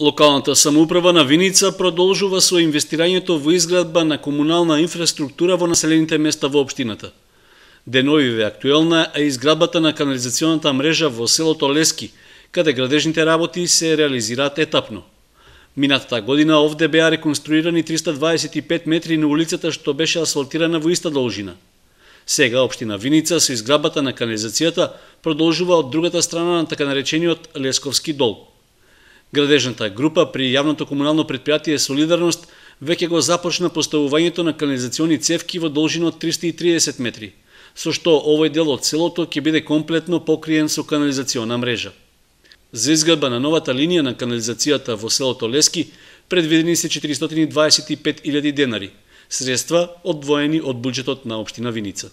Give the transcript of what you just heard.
Локалната самоуправа на Виница продолжува со инвестирањето во изградба на комунална инфраструктура во населените места во општината. Деновиве актуелна е изградбата на канализационната мрежа во селото Лески, каде градежните работи се реализираат етапно. Минатата година овде беа реконструирани 325 метри на улицата што беше асфалтирана во иста должина. Сега Обштина Виница со изградбата на канализацијата продолжува од другата страна на така наречениот Лесковски долг. Градежната група при јавното комунално предпријатие Солидарност веќе го започна поставувањето на канализациони цевки во должина од 330 метри, со што овој дел од селото ќе биде комплетно покриен со канализациона мрежа. За изградба на новата линија на канализацијата во селото Лески предвидени се 425.000 денари, средства одвоени од буџетот на општина Виница.